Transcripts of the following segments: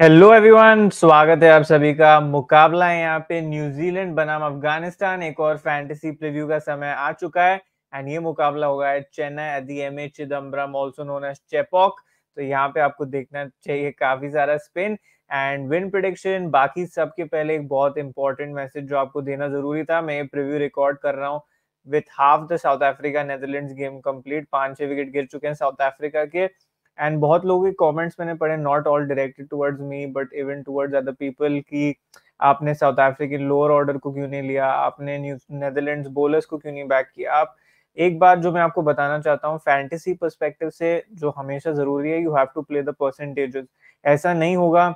Hello everyone स्वागत है आप सभी का मुकाबला है यहाँ पे न्यूजीलैंड बनाम अफगानिस्तान एक और फैंटेसी प्रीव्यू का समय आ चुका है एंड ये मुकाबला होगा है Chennai at the M A Chidambaram also known as Chepauk तो यहाँ पे आपको देखना चाहिए काफी सारा स्पिन एंड विन प्रिडिक्शन बाकी सबके पहले एक बहुत इंपॉर्टेंट मैसेज जो आपको देना जरूरी था मैं ये प्रिव्यू रिकॉर्ड कर रहा हूँ with half the South Africa Netherland game complete पांच छह विकेट गिर चुके हैं साउथ अफ्रीका के एंड बहुत लोगों के कॉमेंट्स मैंने पढ़े not all directed towards me but even towards other people की आपने साउथ अफ्रीकन लोअर ऑर्डर को क्यों नहीं लिया आपने नेदरलैंड्स बोलर्स को क्यों नहीं बैक किया आप एक बात जो मैं आपको बताना चाहता हूँ फैंटेसी परस्पेक्टिव से जो हमेशा जरूरी है you have to play the percentages ऐसा नहीं होगा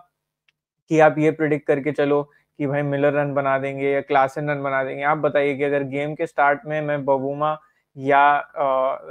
कि आप ये प्रिडिक्ट करके चलो कि भाई मिलर रन बना देंगे या क्लासन रन बना देंगे आप बताइए कि अगर गेम के स्टार्ट में मैं बबूमा या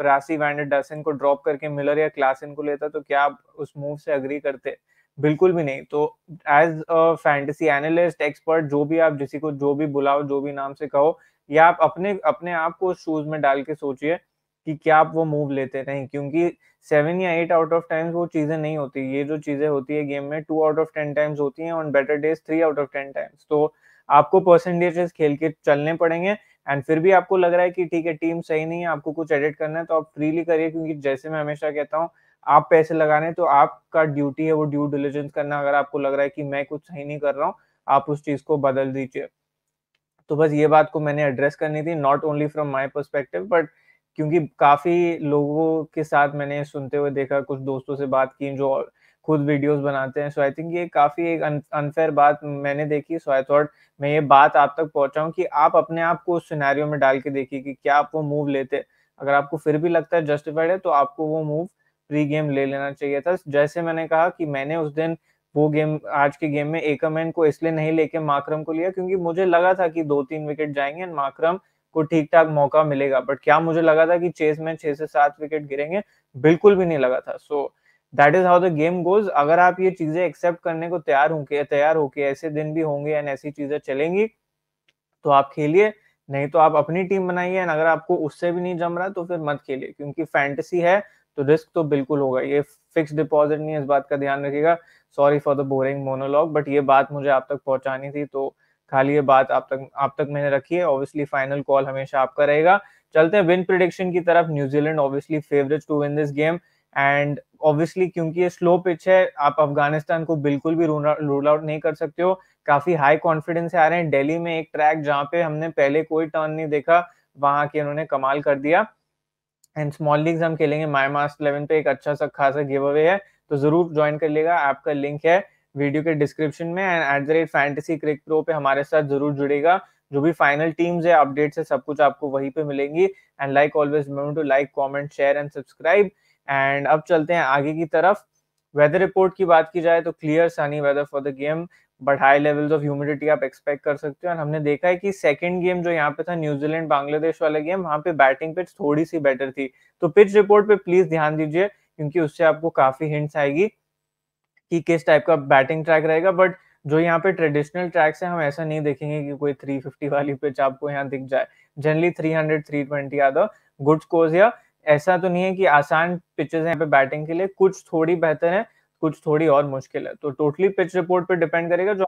राशि वैंडर डसन को ड्रॉप करके मिलर या क्लासन को लेता तो क्या आप उस मूव से अग्री करते बिल्कुल भी नहीं तो as a fantasy analyst expert जो भी आप जिसी को जो भी बुलाओ जो भी नाम से कहो या आप अपने अपने आप को उस शूज में डाल के सोचिए कि क्या आप वो मूव लेते नहीं क्योंकि सेवन या एट आउट ऑफ टाइम्स वो चीज़ें नहीं होती ये जो चीज़ें होती है गेम में two out of ten times होती है on better days three out of ten times तो आपको परसेंटेजेस खेल के चलने पड़ेंगे एंड फिर भी आपको लग रहा है कि ठीक है टीम सही नहीं है आपको कुछ एडिट करना है तो आप फ्रीली करिए क्योंकि जैसे मैं हमेशा कहता हूँ आप पैसे लगाने तो आपका ड्यूटी है वो ड्यू डिलीजेंस करना अगर आपको लग रहा है कि मैं कुछ सही नहीं कर रहा हूँ आप उस चीज को बदल दीजिए तो बस ये बात को मैंने एड्रेस करनी थी not only from my perspective but क्योंकि काफी लोगों के साथ मैंने सुनते हुए देखा कुछ दोस्तों से बात की जो खुद वीडियोस बनाते हैं सो आई थिंक ये काफ़ी एक अनफेयर बात मैंने देखी सो आई थॉट मैं ये बात आप तक पहुंचाऊं कि आप अपने आप को उस सिनेरियो में डाल के देखिए कि क्या आप वो मूव लेते अगर आपको फिर भी लगता है जस्टिफाइड है तो आपको वो मूव प्री गेम ले लेना चाहिए था जैसे मैंने कहा कि मैंने उस दिन वो गेम आज के गेम में एकमेन को इसलिए नहीं लेके माक्रम को लिया क्योंकि मुझे लगा था कि दो तीन विकेट जाएंगे एंड माक्रम को ठीक ठाक मौका मिलेगा बट क्या मुझे लगा था कि चेस में छह से सात विकेट गिरेंगे बिल्कुल भी नहीं लगा था so so, that is how the game goes अगर आप ये चीजें एक्सेप्ट करने को तैयार होके तैयार होके ऐसे दिन भी होंगे एंड ऐसी चीजें चलेंगी तो आप खेलिए नहीं तो आप अपनी टीम बनाइए एंड अगर आपको उससे भी नहीं जम रहा तो फिर मत खेलिए क्योंकि फैंटेसी है तो रिस्क तो बिल्कुल होगा ये फिक्स डिपॉजिट नहीं इस बात का ध्यान रखिएगा sorry for the boring monologue but ये बात मुझे आप तक पहुंचानी थी तो खाली ये बात आप तक आप तक मैंने रखी है ऑब्वियसली फाइनल कॉल हमेशा आपका रहेगा चलते हैं विन प्रिडिक्शन की तरफ New Zealand obviously favourite to win this game and obviously क्योंकि ये स्लो पिच है आप अफगानिस्तान को बिल्कुल भी रूल आउट नहीं कर सकते हो काफी हाई कॉन्फिडेंस से आ रहे हैं दिल्ली में एक ट्रैक जहाँ पे हमने पहले कोई टर्न नहीं देखा वहां के उन्होंने कमाल कर दिया एंड स्मॉल लीग हम खेलेंगे माई मास्ट इलेवन पे एक अच्छा सा खासा गिव अवे है तो जरूर ज्वाइन कर लेगा आपका लिंक है वीडियो के डिस्क्रिप्शन में and at the rate fantasy cric pro पे हमारे साथ जरूर जुड़ेगा जो भी फाइनल टीम्स है अपडेट्स है सब कुछ आपको वहीं पे मिलेंगी and like always memo to like comment share and subscribe and अब चलते हैं आगे की तरफ वेदर रिपोर्ट की बात की जाए तो clear sunny weather for the game but high levels of humidity आप एक्सपेक्ट कर सकते हो और हमने देखा है कि सेकंड गेम जो यहाँ पे था न्यूजीलैंड बांग्लादेश वाला गेम वहाँ पे बैटिंग पिच थोड़ी सी बेटर थी तो पिच रिपोर्ट पे प्लीज ध्यान दीजिए क्योंकि उससे आपको काफी हिंट्स आएगी कि किस टाइप का बैटिंग ट्रैक रहेगा बट जो यहाँ पे ट्रेडिशनल ट्रैक्स है हम ऐसा नहीं देखेंगे कि कोई 350 वाली पिच आपको यहाँ दिख जाए generally 300 320 three the good scores या ऐसा तो नहीं है कि आसान पिचेस हैं यहाँ पे बैटिंग के लिए कुछ थोड़ी बेहतर है कुछ थोड़ी और मुश्किल है तो टोटली पिच रिपोर्ट पे डिपेंड करेगा जो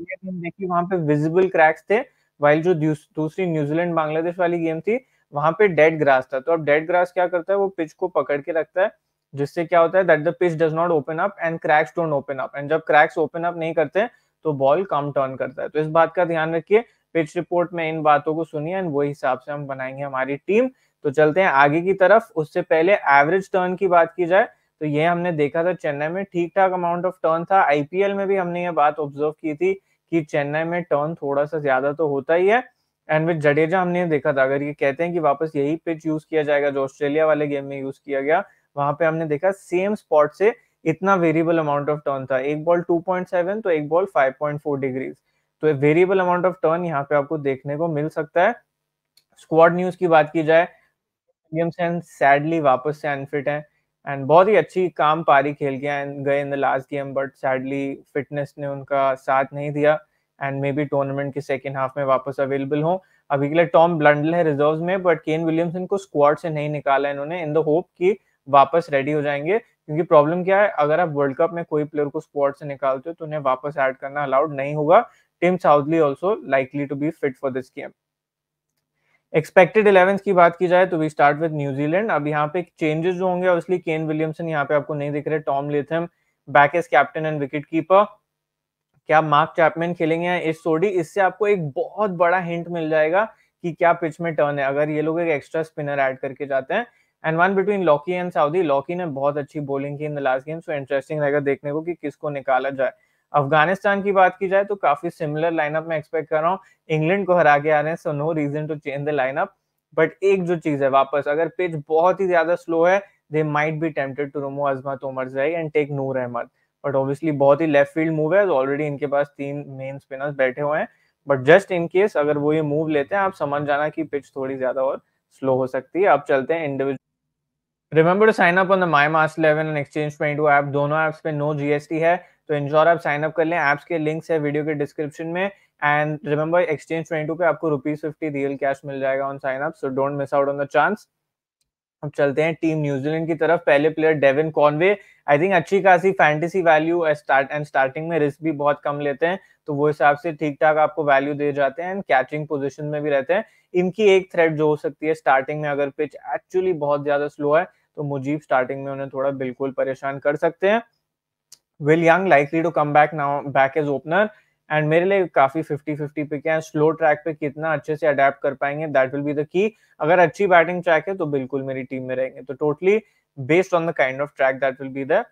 देखिए वहां पे विजिबल क्रैक्स थे वाइल जो दूसरी न्यूजीलैंड बांग्लादेश वाली गेम थी वहां पे डेड ग्रास था तो अब डेड ग्रास क्या करता है वो पिच को पकड़ के रखता है जिससे क्या होता है that the pitch does not open up and cracks don't open up and जब क्रैक्स ओपन अप नहीं करते तो बॉल कम टर्न करता है तो इस बात का ध्यान रखिए पिच रिपोर्ट में इन बातों को सुनिए एंड वही हिसाब से हम बनाएंगे हमारी टीम तो चलते हैं आगे की तरफ उससे पहले एवरेज टर्न की बात की जाए तो ये हमने देखा था चेन्नई में ठीक ठाक अमाउंट ऑफ टर्न था आईपीएल में भी हमने ये बात ऑब्जर्व की थी कि चेन्नई में टर्न थोड़ा सा ज्यादा तो होता ही है एंड विद जडेजा हमने देखा था अगर ये कहते हैं कि वापस यही पिच यूज किया जाएगा जो ऑस्ट्रेलिया वाले गेम में यूज किया गया वहां पे हमने देखा सेम स्पॉट से इतना वेरिएबल अमाउंट ऑफ टर्न था एक बॉल 2.7 तो एक बॉल 5.4 डिग्रीज तो वेरिएबल अमाउंट ऑफ टर्न यहाँ पे आपको देखने को मिल सकता है स्क्वाड न्यूज की बात की जाए विलियमसन सैडली वापस से अनफिट है एंड बहुत ही अच्छी काम पारी खेल एंड गए in the last game but sadly fitness ने उनका साथ नहीं दिया एंड मे बी टूर्नामेंट के सेकेंड हाफ में वापस अवेलेबल हों अभी के लिए टॉम ब्लंडल है रिजर्व में बट केन विलियमसन को स्क्वाड से नहीं निकाला इन्होंने इन द होप कि वापस रेडी हो जाएंगे क्योंकि प्रॉब्लम क्या है अगर आप वर्ल्ड कप में कोई प्लेयर को स्क्वाड से निकालते हो तो उन्हें वापस ऐड करना अलाउड नहीं होगा Tim Southee also likely to be fit for this game expected eleven की बात की जाए तो वी स्टार्ट विद न्यूजीलैंड अब यहाँ पे चेंजेस जो होंगे ऑब्वियसली केन विलियमसन यहाँ पे आपको नहीं दिख रहे Tom Latham back as captain and wicket keeper क्या मार्क चैपमैन खेलेंगे या इस सोडी इससे आपको एक बहुत बड़ा हिंट मिल जाएगा कि क्या पिच में टर्न है अगर ये लोग एक एक्स्ट्रा स्पिनर ऐड करके जाते हैं and one between Lockie and Southee Lockie ने बहुत अच्छी बॉलिंग की in the last game so interesting रहेगा देखने को कि किसको निकाला जाए अफगानिस्तान की बात की जाए तो काफी सिमिलर लाइनअप में एक्सपेक्ट कर रहा हूँ इंग्लैंड को हरा के आ रहे हैं so no reason to change the lineup but एक जो चीज है वापस अगर पिच बहुत ही ज्यादा स्लो है they might be tempted to remove Azmat Omarzai and take Noor Ahmad but obviously बहुत ही लेफ्ट फील्ड मूव है ऑलरेडी इनके पास तीन मेन स्पिनर्स बैठे हुए हैं बट जस्ट इन केस अगर वो ये मूव लेते हैं आप समझ जाना कि पिच थोड़ी ज्यादा और स्लो हो सकती है आप चलते हैं individual remember to sign up on the my mast eleven and exchange 22 app दोनों ऐप्स पे नो जीएसटी है तो इंश्योर आप साइन अप कर लें ऐप्स के लिंक्स है वीडियो के डिस्क्रिप्शन में एंड रिमेंबर एक्सचेंज ट्वेंटी पे आपको रुपीज फिफ्टी रियल कैश मिल जाएगा on sign up so don't miss out on the chance अब चलते हैं टीम न्यूजीलैंड की तरफ पहले player Devon Conway I think अच्छी खासी fantasy value start and starting में रिस्क भी बहुत कम लेते हैं तो वो हिसाब से ठीक ठाक आपको वैल्यू दे जाते हैं एंड कैचिंग पोजिशन में भी रहते हैं इनकी एक थ्रेड जो हो सकती है स्टार्टिंग में अगर पिच एक्चुअली बहुत ज्यादा स्लो है तो मुजीब स्टार्टिंग में उन्हें थोड़ा बिल्कुल परेशान कर सकते हैं Will Young likely to come back now back as opener and मेरे लिए काफी 50 50 पिक है स्लो ट्रैक पे कितना अच्छे से अडेप्ट कर पाएंगे that will be the key अगर अच्छी बैटिंग ट्रैक है तो बिल्कुल मेरी टीम में रहेंगे तो totally based on the kind of track that will be the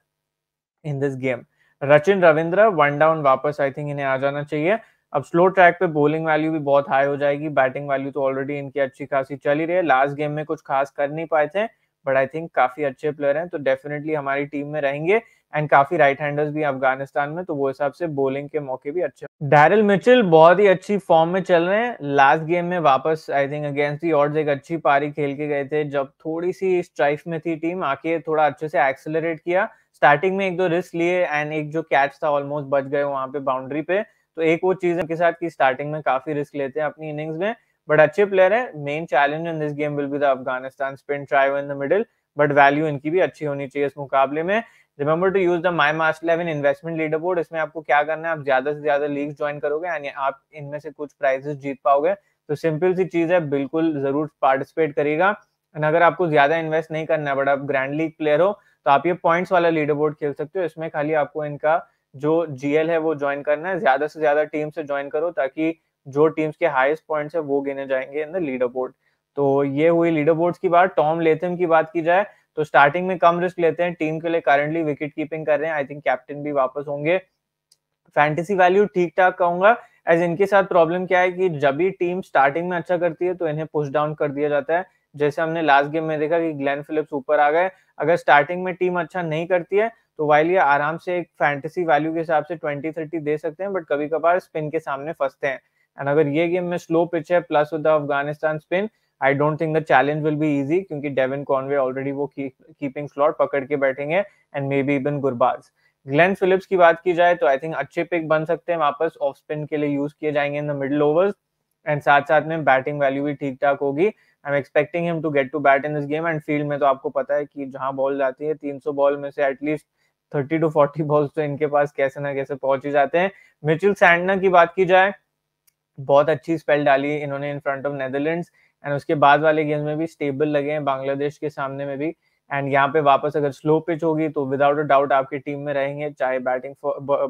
in this game Rachin Ravindra one down वापस आई थिंक इन्हें आ जाना चाहिए अब स्लो ट्रैक पे बोलिंग वैल्यू भी बहुत हाई हो जाएगी बैटिंग वैल्यू तो ऑलरेडी इनकी अच्छी खासी चल ही रही है लास्ट गेम में कुछ खास कर नहीं पाए थे बट आई थिंक काफी अच्छे प्लेयर हैं तो डेफिनेटली हमारी टीम में रहेंगे एंड काफी राइट हैंडर्स भी अफगानिस्तान में तो वो हिसाब से बॉलिंग के मौके भी अच्छे डैरल मिचिल बहुत ही अच्छी फॉर्म में चल रहे हैं लास्ट गेम में वापस आई थिंक अगेंस्ट दी ऑर्ड्स एक अच्छी पारी खेल के गए थे जब थोड़ी सी स्ट्राइफ में थी टीम आके थोड़ा अच्छे से एक्सेलरेट किया स्टार्टिंग में एक दो रिस्क लिए एंड एक जो कैच था ऑलमोस्ट बच गए वहां पे बाउंड्री पे तो एक वो चीज के साथ की स्टार्टिंग में काफी रिस्क लेते हैं अपनी इनिंग्स में बट अच्छे प्लेयर है main challenge in this game will be the Afghanistan spin tribe in the middle but value इनकी भी अच्छी होनी चाहिए इस मुकाबले में remember to use the my mas eleven investment leader board इसमें आपको क्या करना है आप ज्यादा से ज्यादा लीग ज्वाइन करोगे एंड आप इनमें से कुछ प्राइजेस जीत पाओगे तो सिंपल सी चीज है बिल्कुल जरूर पार्टिसिपेट करेगा एंड अगर आपको ज्यादा इन्वेस्ट नहीं करना है बट आप ग्रैंड लीग प्लेयर हो तो आप ये पॉइंट्स वाला लीडर बोर्ड खेल सकते हो इसमें खाली आपको इनका जो जीएल है वो ज्वाइन करना है ज्यादा से ज्यादा टीम से ज्वाइन करो ताकि जो टीम्स के हाईएस्ट पॉइंट्स है वो गिने जाएंगे इन द लीडर बोर्ड तो ये हुई लीडर बोर्ड की बात टॉम लेथम की बात की जाए तो स्टार्टिंग में कम रिस्क लेते हैं टीम के लिए करंटली विकेट कीपिंग कर रहे हैं आई थिंक कैप्टन भी वापस होंगे फैंटेसी वैल्यू ठीक ठाक कहूंगा एज इनके साथ प्रॉब्लम क्या है कि जब भी टीम स्टार्टिंग में अच्छा करती है तो इन्हें पुश डाउन कर दिया जाता है जैसे हमने लास्ट गेम में देखा कि ग्लैन फिलिप्स ऊपर आ गए अगर स्टार्टिंग में टीम अच्छा नहीं करती है तो वाइल ये आराम से एक फैंटेसी वैल्यू के हिसाब से ट्वेंटी थर्टी दे सकते हैं बट कभी कभार स्पिन के सामने फंसते हैं एंड अगर ये गेम में स्लो पिच है plus with Afghanistan spin I don't think the challenge will be easy क्योंकि डेविन कॉनवे ऑलरेडी वो कीपिंग स्लॉट पकड़ के बैठेंगे and maybe even Gurbaz Glenn Phillips की बात की जाए तो आई थिंक अच्छे पिक बन सकते हैं वापस ऑफ स्पिन के लिए यूज किए जाएंगे in the middle overs and साथ साथ में बैटिंग वैल्यू भी ठीक ठाक होगी I am expecting him to get to bat in this game and field में तो आपको पता है कि जहां बॉल जाती है 300 बॉल में से at least thirty to forty balls तो इनके पास कैसे ना कैसे पहुंच ही जाते हैं मिचिल सैंडना की बात की जाए बहुत अच्छी स्पेल डाली इन्होंने in front of Netherlands and उसके बाद वाले गेम्स में भी स्टेबल लगे हैं बांग्लादेश के सामने में भी एंड यहाँ पे वापस अगर स्लो पिच होगी तो विदाउट अ डाउट आपकी टीम में रहेंगे चाहे बैटिंग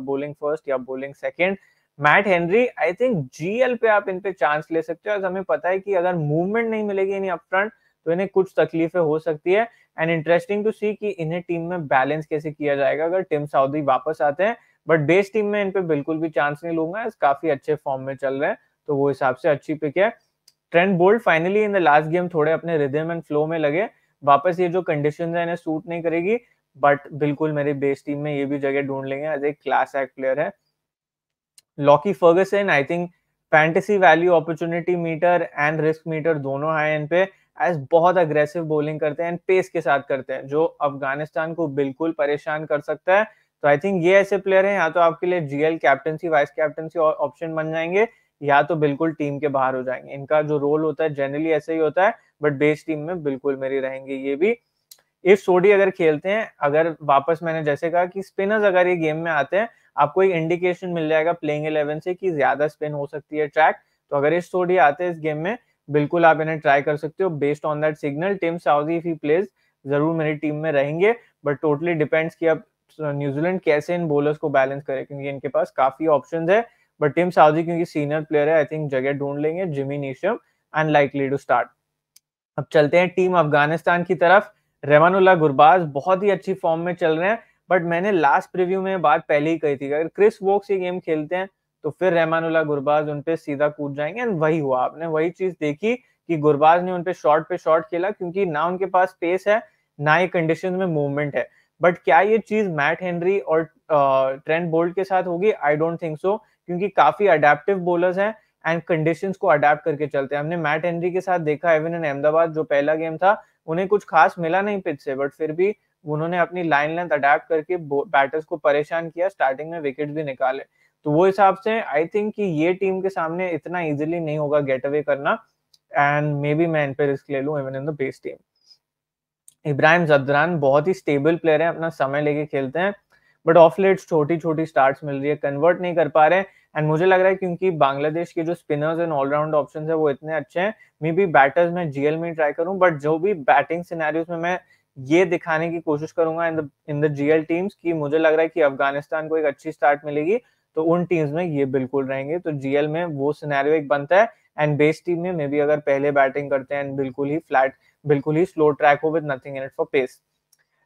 बॉलिंग फर्स्ट या bowling second Matt Henry I think GL पे आप इन पे चांस ले सकते हो और हमें पता है कि अगर मूवमेंट नहीं मिलेगी इन्हें अपफ्रंट तो इन्हें कुछ तकलीफें हो सकती है एंड इंटरेस्टिंग टू सी कि इन्हें टीम में बैलेंस कैसे किया जाएगा अगर टिम साउदी वापस आते हैं बट बेस टीम में इन पे बिल्कुल भी चांस नहीं लूंगा काफी अच्छे फॉर्म में चल रहे हैं तो वो हिसाब से अच्छी पिक है Trent Boult finally in the last game थोड़े अपने रिदम एंड फ्लो में लगे वापस ये जो कंडीशन है इन्हें सूट नहीं करेगी बट बिल्कुल मेरी बेस टीम में ये भी जगह ढूंढ लेंगे as a class act player है Lockie Ferguson I think fantasy value opportunity meter and risk meter दोनों हाई एंड पे एज बहुत अग्रेसिव बॉलिंग करते हैं एंड पेस के साथ करते हैं जो अफगानिस्तान को बिल्कुल परेशान कर सकता है तो आई थिंक ये ऐसे प्लेयर हैं या तो आपके लिए GL captaincy vice captaincy option बन जाएंगे या तो बिल्कुल टीम के बाहर हो जाएंगे इनका जो रोल होता है जनरली ऐसे ही होता है बट बेस टीम में बिल्कुल मेरी रहेंगे ये भी इफ सोडी अगर खेलते हैं अगर वापस मैंने जैसे कहा कि स्पिनर्स अगर ये गेम में आते हैं आपको एक इंडिकेशन मिल जाएगा प्लेइंग इलेवन से कि ज्यादा स्पिन हो सकती है ट्रैक तो अगर इस सोडी आते हैं इस गेम में बिल्कुल आप इन्हें ट्राई कर सकते हो based on that signal Tim Southee if he plays जरूर मेरी टीम में रहेंगे बट टोटली डिपेंड्स कि अब न्यूजीलैंड uh, कैसे इन बोलर्स को बैलेंस करे क्योंकि इनके पास काफी ऑप्शन है बट टिम साउदी क्योंकि सीनियर प्लेयर है आई थिंक जगह ढूंढ लेंगे Jimmy Neesham and likely to start अब चलते हैं टीम अफगानिस्तान की तरफ उल्ला गुरबाज बहुत ही अच्छी फॉर्म में चल रहे हैं बट मैंने लास्ट प्रीव्यू में बात पहले ही कही थी अगर क्रिस वोक्स ये गेम खेलते हैं तो फिर रहमानुल्ला गुरबाज उनपे सीधा कूद जाएंगे एंड वही हुआ आपने वही चीज देखी कि गुरबाज ने उनपे शॉर्ट पे शॉर्ट खेला क्योंकि ना उनके पास स्पेस है ना ही कंडीशन में मूवमेंट है बट क्या ये चीज मैट हेनरी और ट्रेंड बोल्ट के साथ होगी आई डोंट थिंक सो क्योंकि काफी अडेप्टिव बोलर्स हैं एंड कंडीशन को अडेप्ट करके चलते हैं हमने मैट हेनरी के साथ देखा इवन इन अहमदाबाद जो पहला गेम था उन्हें कुछ खास मिला नहीं पिच से बट फिर भी उन्होंने अपनी लाइन लेंथ अडेप्ट करके बैटर्स को परेशान किया स्टार्टिंग में विकेट भी निकाले तो वो हिसाब से आई थिंक कि ये टीम के सामने इतना इजीली नहीं होगा गेट अवे करना एंड मे बी मैं इन पे रिस्क ले लू even in the best team Ibrahim Zadran बहुत ही स्टेबल प्लेयर है अपना समय लेके खेलते हैं बट ऑफ लेट छोटी छोटी स्टार्ट मिल रही है कन्वर्ट नहीं कर पा रहे हैं एंड मुझे लग रहा है क्योंकि बांग्लादेश के जो स्पिनर्स एंड ऑलराउंड ऑप्शन है वो इतने अच्छे हैं मे बी बैटर्स में जीएल में ट्राई करूं बट जो भी बैटिंग सिनेरियोज में मैं ये दिखाने की कोशिश करूंगा in the in the GL teams की मुझे लग रहा है कि अफगानिस्तान को एक अच्छी स्टार्ट मिलेगी तो उन टीम्स में ये बिल्कुल रहेंगे तो जीएल में वो सिनेरियो एक बनता है एंड बेस टीम में मे बी अगर पहले बैटिंग करते हैं बिल्कुल ही फ्लैट बिल्कुल ही स्लो ट्रैक हो with nothing in it for pace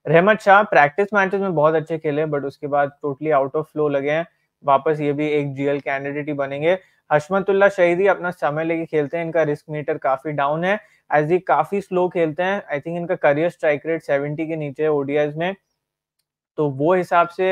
Rahmat Shah practice matches में बहुत अच्छे खेले बट उसके बाद टोटली आउट ऑफ फ्लो लगे हैं वापस ये भी एक जीएल कैंडिडेट ही बनेंगे हशमतुल्ला शहीदी अपना समय लेके खेलते हैं इनका रिस्क मीटर काफी डाउन है एज ये काफी स्लो खेलते हैं आई थिंक इनका करियर स्ट्राइक रेट सेवेंटी के नीचे है ओडियाज में तो वो हिसाब से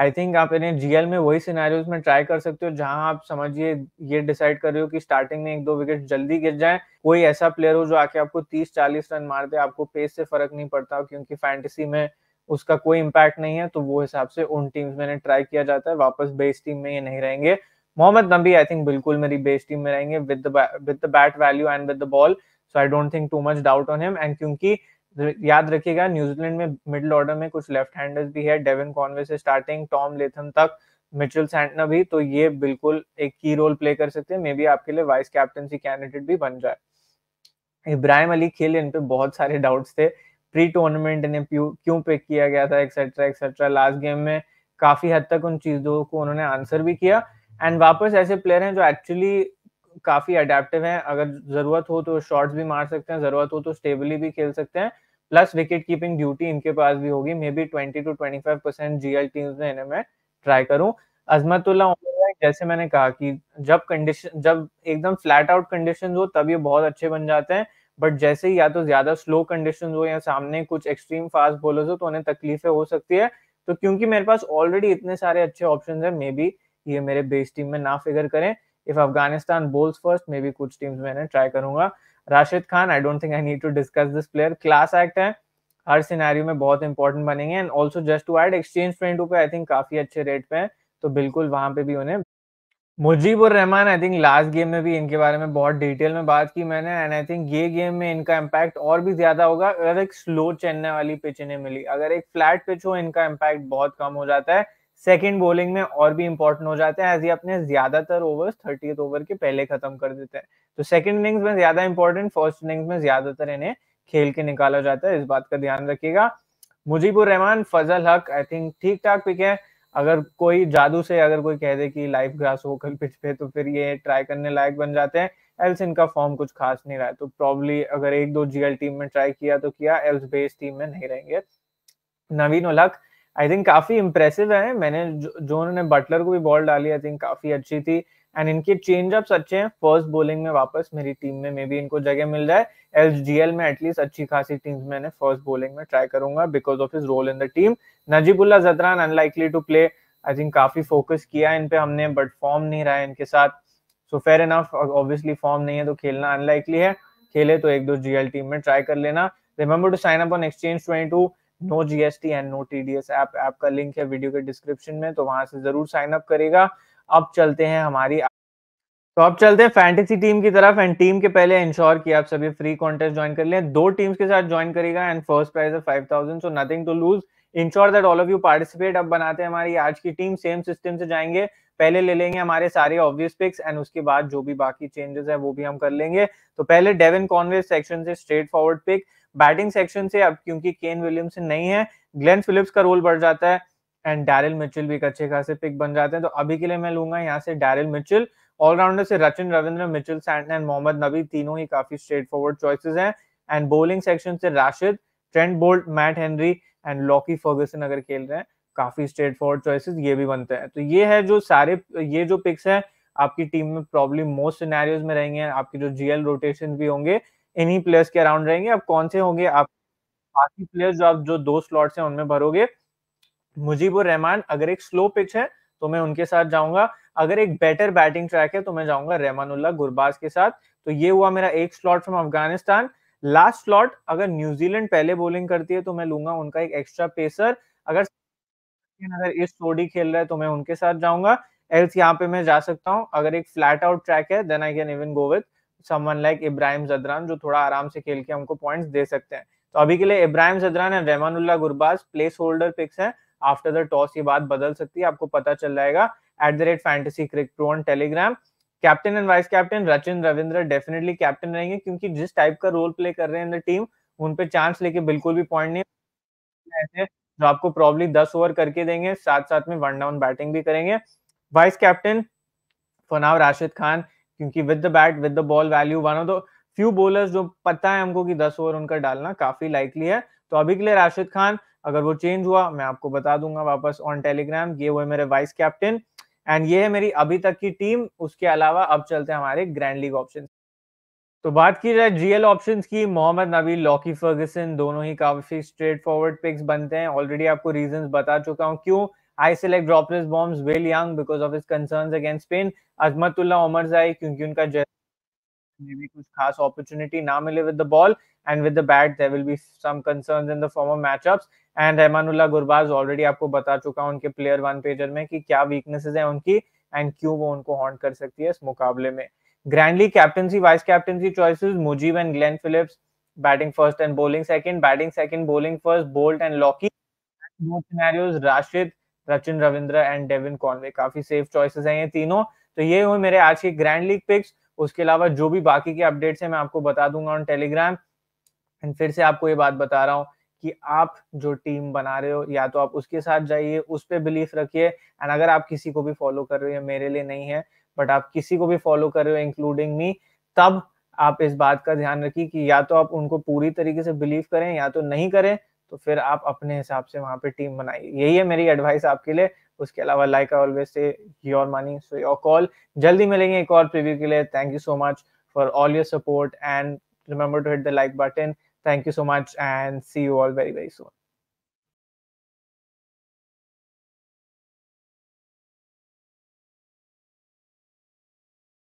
आई थिंक आप इन्हें जीएल में वही सिनेरियोज में ट्राई कर सकते हो जहां आप समझिए ये डिसाइड कर रहे हो कि स्टार्टिंग में एक दो विकेट जल्दी गिर जाए कोई ऐसा प्लेयर हो जो आके आपको तीस चालीस रन मार दे आपको पेस से फर्क नहीं पड़ता क्योंकि फैंटेसी में उसका कोई इम्पैक्ट नहीं है तो वो हिसाब से उन टीम्स में ट्राई किया जाता है वापस बेस टीम में ये नहीं रहेंगे मोहम्मद नबी आई थिंक बिल्कुल मेरी बेस टीम में रहेंगे with with the bat value and with the ball so I don't think too much doubt on him and क्योंकि याद रखिएगा न्यूजीलैंड में मिडिल ऑर्डर में कुछ लेफ्ट हैंडर्स भी है डेविन कॉनवे से स्टार्टिंग टॉम लेथम तक मिचेल सैंटना भी तो ये बिल्कुल एक की रोल प्ले कर सकते हैं मे बी आपके लिए वाइस कैप्टनसी कैंडिडेट भी बन जाए इब्राहिम अली खेल इन पे बहुत सारे डाउट्स थे प्री टूर्नामेंट इन्हें क्यों पिक किया गया था एक्सेट्रा एक्सेट्रा लास्ट गेम में काफी हद तक उन चीजों को उन्होंने आंसर भी किया एंड वापस ऐसे प्लेयर हैं जो एक्चुअली काफी अडेप्टिव हैं अगर जरूरत हो तो शॉट्स भी मार सकते हैं जरूरत हो तो स्टेबली भी खेल सकते हैं प्लस विकेट कीपिंग ड्यूटी इनके पास भी होगी maybe twenty to twenty five percent GL team में इन्हें मैं ट्राई करूं अजमतुल्ला जैसे मैंने कहा कि जब कंडीशन जब एकदम फ्लैट आउट कंडीशन हो तब ये बहुत अच्छे बन जाते हैं बट जैसे ही या तो ज्यादा स्लो कंडीशन हो या सामने कुछ एक्सट्रीम फास्ट बॉलर्स हो तो उन्हें तकलीफें हो सकती है तो क्योंकि मेरे पास ऑलरेडी इतने सारे अच्छे ऑप्शन है मे बी ये मेरे बेस टीम में ना फिगर करें if Afghanistan bowls first may be कुछ टीम्स में ट्राई करूंगा Rashid Khan I don't think I need to discuss this player class act है हर सिनेरियो में बहुत इंपॉर्टेंट बनेंगे and also just to add exchange ट्रेंडू पे आई थिंक काफी अच्छे रेट पे है तो बिल्कुल वहां पे भी उन्हें मुजीब और Rahman I think last game में भी इनके बारे में बहुत डिटेल में बात की मैंने एंड आई थिंक ये गेम में इनका इम्पैक्ट और भी ज्यादा होगा अगर एक स्लो चलने वाली पिच इन्हें मिली अगर एक फ्लैट पिच हो इनका इम्पैक्ट बहुत कम हो जाता है सेकेंड बॉलिंग में और भी इंपॉर्टेंट हो जाते हैं एज ये अपने ज्यादातर ओवर्स थर्टी ओवर के पहले खत्म कर देते हैं तो सेकेंड इनिंग्स में ज्यादा इंपॉर्टेंट फर्स्ट इनिंग्स में ज्यादातर इन्हें खेल के निकाला जाता है इस बात का ध्यान रखिएगा मुजीबुर रहमान फजल हक आई थिंक ठीक ठाक पिक है अगर कोई जादू से अगर कोई कह दे कि लाइफ ग्रास हो कल पिच पे तो फिर ये ट्राई करने लायक बन जाते हैं एल्स इनका फॉर्म कुछ खास नहीं रहा है तो प्रॉब्ली अगर एक दो जीएल टीम में ट्राई किया तो किया एल्स बेस टीम में नहीं रहेंगे नवीन उलख आई थिंक काफी इंप्रेसिव है मैंने जो, उन्होंने बटलर को भी बॉल डाली आई थिंक काफी अच्छी थी एंड इनके चेंज अप्स अच्छे हैं फर्स्ट बॉलिंग में वापस मेरी टीम में मे बी इनको जगह मिल जाए एल में एटलीस्ट अच्छी खासी टीम मैंने फर्स्ट बॉलिंग में ट्राई करूंगा because of his role in the team Najibullah Zadran unlikely to play I think काफी फोकस किया इन पे हमने बट फॉर्म नहीं रहा है इनके साथ so fair enough obviously form नहीं है तो खेलना अनलाइकली है खेले तो एक दो जीएल टीम में ट्राई कर लेना remember to sign up on exchange twenty two no GST and no TDS app app का लिंक है वीडियो के डिस्क्रिप्शन में तो वहां से जरूर साइन अप करेगा अब चलते हैं हमारी तो अब चलते हैं फैंटेसी टीम की तरफ एंड टीम के पहले इंश्योर कि आप सभी फ्री कॉन्टेस्ट ज्वाइन कर लें दो टीम्स के साथ ज्वाइन करेगा एंड फर्स्ट प्राइज है five thousand so nothing to lose ensure that all of you participate अब बनाते हैं हमारी आज की टीम सेम सिस्टम से जाएंगे पहले ले लेंगे हमारे सारे ऑब्वियस पिक्स एंड उसके बाद जो भी बाकी चेंजेस है वो भी हम कर लेंगे तो पहले डेविन कॉन्वे सेक्शन से straightforward pick batting section से अब क्योंकि केन विलियमसन नहीं है ग्लेन फिलिप्स का रोल बढ़ जाता है एंड डैरिल मिचिल भी एक अच्छे खासे पिक बन जाते हैं तो अभी के लिए मैं लूंगा यहाँ से डैरिल मिचिल ऑलराउंडर से Rachin Ravindra Mitchell Santner and Mohammad Nabi तीनों ही काफी स्ट्रेट फॉरवर्ड चॉइसेस हैं एंड बोलिंग सेक्शन से Rashid Trent Boult Matt Henry and Lockie Ferguson अगर खेल रहे हैं काफी स्ट्रेट फॉरवर्ड चॉइसेस ये भी बनते हैं तो ये है जो सारे ये जो पिक्स हैं आपकी टीम में प्रॉब्लम मोस्ट सिनेरियोज में रहेंगे आपकी जो जीएल रोटेशन भी होंगे इन्हीं प्लेयर्स के अराउंड रहेंगे अब कौन से होंगे आप बाकी प्लेयर्स जो आप जो दो स्लॉट्स हैं उनमें भरोगे मुजीबुर रहमान अगर एक स्लो पिच है तो मैं उनके साथ जाऊंगा अगर एक बेटर बैटिंग ट्रैक है तो मैं जाऊंगा रहमानुल्ला गुरबाज के साथ तो ये हुआ मेरा एक slot from Afghanistan last slot अगर न्यूजीलैंड पहले बॉलिंग करती है तो मैं लूंगा उनका एक एक्स्ट्रा पेसर अगर अगर इस सोडी खेल रहा है तो मैं उनके साथ जाऊंगा एल्स यहाँ पे मैं जा सकता हूँ अगर एक फ्लैट आउट ट्रैक है then I can even go with someone like Ibrahim Zadran जो थोड़ा आराम से खेल के हमको पॉइंट्स दे सकते हैं तो अभी के लिए Ibrahim Zadran and Rahmanullah Gurbaz place holder picks हैं आफ्टर द टॉस ये बात बदल सकती है आपको पता चल जाएगा at the rate fantasy cric pro on Telegram captain and vice captain Rachin Ravindra definitely captain रहेंगे क्योंकि जिस टाइप का रोल प्ले कर रहे हैं इन द टीम उन पे चांस लेके बिल्कुल भी पॉइंट नहीं ऐसे जो आपको प्रॉब्ली दस ओवर करके देंगे साथ साथ में वन डाउन बैटिंग भी करेंगे वाइस कैप्टन फनाव राशिद खान क्योंकि with the bat with the ball value one of the few bowlers जो पता है हमको कि दस ओवर उनका डालना काफी लाइकली है तो अभी के लिए राशिद खान अगर वो चेंज हुआ मैं आपको बता दूंगा वापस ऑन टेलीग्राम ये हुए मेरे वाइस कैप्टन एंड ये है मेरी अभी तक की टीम उसके अलावा अब चलते हैं हमारे ग्रैंड लीग ऑप्शन तो बात की जाए जीएल ऑप्शन की मोहम्मद नबी लॉकी फर्गसन दोनों ही काफी स्ट्रेट फॉरवर्ड पिक्स बनते हैं ऑलरेडी आपको रीजन बता चुका हूँ क्यों I select dropless bombs Will Young because of his concerns against Spain. Azmatullah Omarzai क्योंकि उनका maybe कुछ खास opportunity ना मिले with the ball and with the bat there will be some concerns in the form of matchups and Rahmanullah Gurbaz already आपको बता चुका हूं उनके player one pager में कि क्या weaknesses हैं उनकी and क्यों वो उनको हॉन्ट कर सकती है इस मुकाबले में grand league captaincy vice captaincy choices Mujeeb and Glenn Phillips batting first and bowling second batting second bowling first Boult and Lockie दो scenarios Rashid Rachin Ravindra and Devon Conway काफी सेफ चॉइसेस हैं ये तीनों तो ये हुए मेरे आज के ग्रैंड लीग पिक्स उसके अलावा जो भी बाकी के अपडेट्स हैं मैं आपको बता दूंगा ऑन टेलीग्राम एंड फिर से आपको ये बात बता रहा हूँ कि आप जो टीम बना रहे हो या तो आप उसके साथ जाइए उस पर बिलीफ रखिए एंड अगर आप किसी को भी फॉलो कर रहे हो मेरे लिए नहीं है बट आप किसी को भी फॉलो कर रहे हो इंक्लूडिंग मी तब आप इस बात का ध्यान रखिए कि या तो आप उनको पूरी तरीके से बिलीव करें या तो नहीं करें तो फिर आप अपने हिसाब से वहाँ पे टीम बनाइए यही है मेरी एडवाइस आपके लिए उसके अलावा लाइक ऑलवेज से your money so your call जल्दी मिलेंगे एक और प्रीव्यू के लिए thank you so much for all your support and remember to hit the like button thank you so much and see you all very very Son